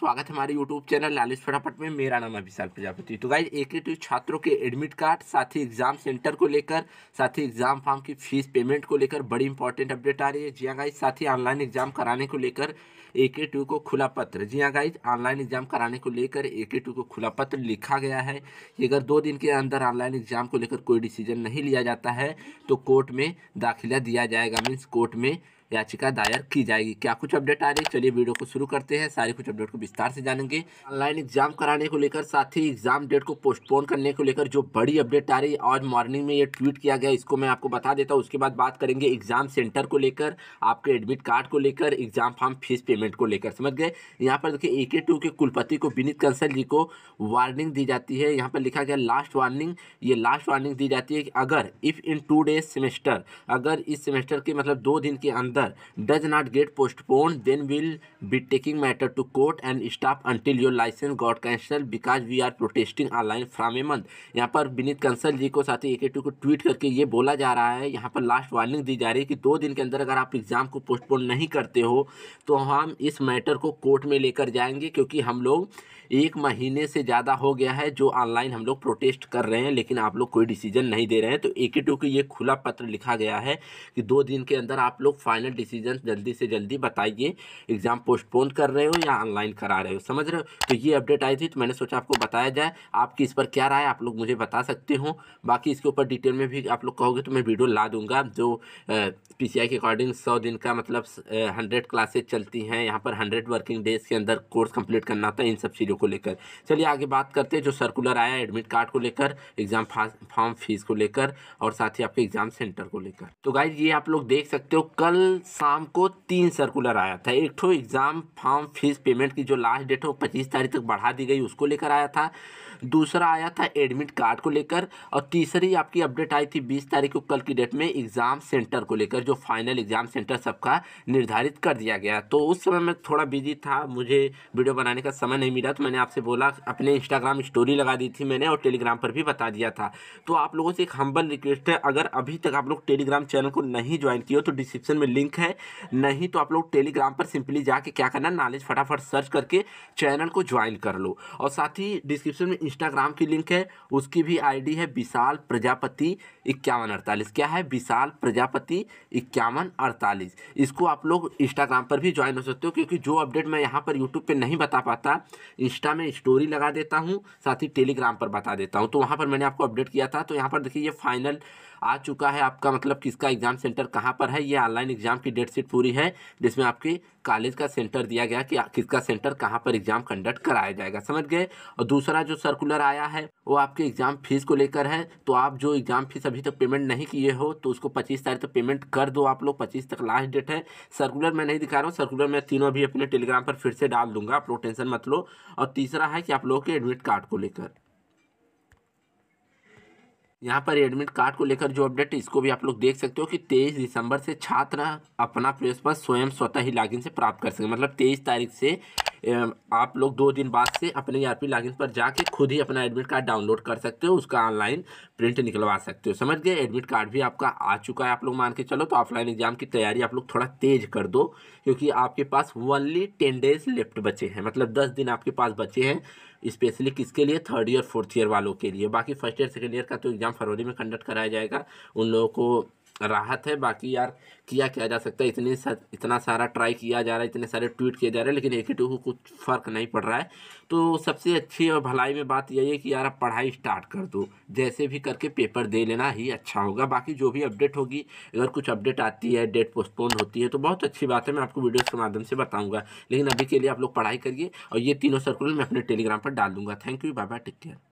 स्वागत है हमारे यूट्यूब चैनल लालिश फटाफट में मेरा नाम अभिशाल प्रजापति तो गाइज ए के छात्रों के एडमिट कार्ड साथ ही एग्जाम सेंटर को लेकर साथ ही एग्जाम फॉर्म की फीस पेमेंट को लेकर बड़ी इंपॉर्टेंट अपडेट आ रही है जी हाँ गाइज साथ ही ऑनलाइन एग्जाम कराने को लेकर ए के टू को खुला पत्र जी हाँ गाइज ऑनलाइन एग्जाम कराने को लेकर ए के टू को खुला पत्र लिखा गया है कि अगर दो दिन के अंदर ऑनलाइन एग्जाम को लेकर कोई डिसीजन नहीं लिया जाता है तो कोर्ट में दाखिला दिया जाएगा मीन्स कोर्ट में याचिका दायर की जाएगी क्या कुछ अपडेट आ रही है चलिए वीडियो को शुरू करते हैं सारे कुछ अपडेट को विस्तार से जानेंगे ऑनलाइन एग्जाम कराने को लेकर साथ ही एग्जाम डेट को पोस्टपोन करने को लेकर जो बड़ी अपडेट आ रही है आज मॉर्निंग में ये ट्वीट किया गया इसको मैं आपको बता देता हूँ उसके बाद बात करेंगे एग्जाम सेंटर को लेकर आपके एडमिट कार्ड को लेकर एग्जाम फॉर्म फीस पेमेंट को लेकर समझ गए यहाँ पर देखिए ए के टू के कुलपति को विनीत कंसल जी को वार्निंग दी जाती है यहाँ पर लिखा गया लास्ट वार्निंग ये लास्ट वार्निंग दी जाती है कि अगर if in two days semester अगर इस सेमेस्टर के मतलब दो दिन के अंदर further does not get postponed then we'll be taking matter to court and stop until your license got cancelled because we are protesting our from a month यहाँ पर विनीत कंसल जी को साथ ही ए को ट्वीट करके ये बोला जा रहा है यहाँ पर लास्ट वार्निंग दी जा रही है कि दो दिन के अंदर अगर आप एग्ज़ाम को पोस्टपोन नहीं करते हो तो हम इस मैटर को कोर्ट में लेकर जाएंगे क्योंकि हम लोग एक महीने से ज़्यादा हो गया है जो ऑनलाइन हम लोग प्रोटेस्ट कर रहे हैं लेकिन आप लोग कोई डिसीजन नहीं दे रहे हैं तो ए के ये खुला पत्र लिखा गया है कि दो दिन के अंदर आप लोग फाइनल फाइनल डिसीजन जल्दी से जल्दी बताइए एग्ज़ाम पोस्टपोन कर रहे हो या ऑनलाइन करा रहे हो समझ रहे हो तो ये अपडेट आई थी तो मैंने सोचा आपको बताया जाए आपकी इस पर क्या राय आप लोग मुझे बता सकते हो बाकी इसके ऊपर डिटेल में भी आप लोग कहोगे तो मैं वीडियो ला दूंगा जो पी के अकॉर्डिंग सौ दिन का मतलब हंड्रेड क्लासेज चलती हैं यहाँ पर हंड्रेड वर्किंग डेज के अंदर कोर्स कंप्लीट करना था इन सब चीज़ों को लेकर चलिए आगे बात करते हैं जो सर्कुलर आया एडमिट कार्ड को लेकर एग्ज़ाम फॉर्म फीस को लेकर और साथ ही आपके एग्ज़ाम सेंटर को लेकर तो गाइज ये आप लोग देख सकते हो कल शाम को तीन सर्कुलर आया था एक ठो एग्ज़ाम फॉर्म फीस पेमेंट की जो लास्ट डेट है वो पच्चीस तारीख तक बढ़ा दी गई उसको लेकर आया था दूसरा आया था एडमिट कार्ड को लेकर और तीसरी आपकी अपडेट आई थी बीस तारीख को कल की डेट में एग्ज़ाम सेंटर को लेकर जो फाइनल एग्ज़ाम सेंटर सबका निर्धारित कर दिया गया तो उस समय मैं थोड़ा बिजी था मुझे वीडियो बनाने का समय नहीं मिला तो मैंने आपसे बोला अपने इंस्टाग्राम स्टोरी लगा दी थी मैंने और टेलीग्राम पर भी बता दिया था तो आप लोगों से एक हम्बल रिक्वेस्ट है अगर अभी तक आप लोग टेलीग्राम चैनल को नहीं ज्वाइन हो तो डिस्क्रिप्शन में लिंक लिंक है नहीं तो आप लोग टेलीग्राम पर सिंपली जाके क्या करना नॉलेज फटाफट सर्च करके चैनल को ज्वाइन कर लो और साथ ही डिस्क्रिप्शन में इंस्टाग्राम की लिंक है उसकी भी आईडी है विशाल प्रजापति इक्यावन अड़तालीस क्या है विशाल प्रजापति इक्यावन अड़तालीस इसको आप लोग इंस्टाग्राम पर भी ज्वाइन हो सकते हो क्योंकि जो अपडेट मैं यहाँ पर यूट्यूब पर नहीं बता पाता इंस्टा में स्टोरी लगा देता हूँ साथ ही टेलीग्राम पर बता देता हूँ तो वहाँ पर मैंने आपको अपडेट किया था तो यहाँ पर देखिए ये फाइनल आ चुका है आपका मतलब किसका एग्ज़ाम सेंटर कहाँ पर है ये ऑनलाइन एग्ज़ाम की डेट शीट पूरी है जिसमें आपके कॉलेज का सेंटर दिया गया कि किसका सेंटर कहाँ पर एग्ज़ाम कंडक्ट कराया जाएगा समझ गए और दूसरा जो सर्कुलर आया है वो आपके एग्ज़ाम फीस को लेकर है तो आप जो एग्ज़ाम फीस अभी तक पेमेंट नहीं किए हो तो उसको पच्चीस तारीख तक पेमेंट कर दो आप लोग पच्चीस तक लास्ट डेट है सर्कुलर मैं नहीं दिखा रहा हूँ सर्कुलर मैं तीनों अभी अपने टेलीग्राम पर फिर से डाल दूंगा आप लोग टेंशन मत लो और तीसरा है कि आप लोगों के एडमिट कार्ड को लेकर यहाँ पर एडमिट कार्ड को लेकर जो अपडेट इसको भी आप लोग देख सकते हो कि तेईस दिसंबर से छात्र अपना प्रेस स्वयं स्वतः ही लॉगिन से प्राप्त कर सकें मतलब तेईस तारीख से आप लोग दो दिन बाद से अपने ई e लॉगिन पर जाके खुद ही अपना एडमिट कार्ड डाउनलोड कर सकते हो उसका ऑनलाइन प्रिंट निकलवा सकते हो समझ गए एडमिट कार्ड भी आपका आ चुका है आप लोग मान के चलो तो ऑफलाइन एग्जाम की तैयारी आप लोग थोड़ा तेज कर दो क्योंकि आपके पास ओनली टेन डेज लेफ्ट बचे हैं मतलब दस दिन आपके पास बचे हैं स्पेशली किसके लिए थर्ड ईयर फोर्थ ईयर वालों के लिए बाकी फर्स्ट ईयर सेकेंड ईयर का तो एग्ज़ाम फरवरी में कंडक्ट कराया जाएगा उन लोगों को राहत है बाकी यार किया क्या जा सकता है इतने सा, इतना सारा ट्राई किया जा रहा है इतने सारे ट्वीट किए जा रहे हैं लेकिन एक ही टू को कुछ फ़र्क नहीं पड़ रहा है तो सबसे अच्छी और भलाई में बात यही है कि यार आप पढ़ाई स्टार्ट कर दो जैसे भी करके पेपर दे लेना ही अच्छा होगा बाकी जो भी अपडेट होगी अगर कुछ अपडेट आती है डेट पोस्टपोन होती है तो बहुत अच्छी बात है मैं आपको वीडियोज़ के माध्यम से बताऊँगा लेकिन अभी के लिए आप लोग पढ़ाई करिए और ये तीनों सर्कुलर मैं अपने टेलीग्राम पर डाल दूँगा thank you bye bye take care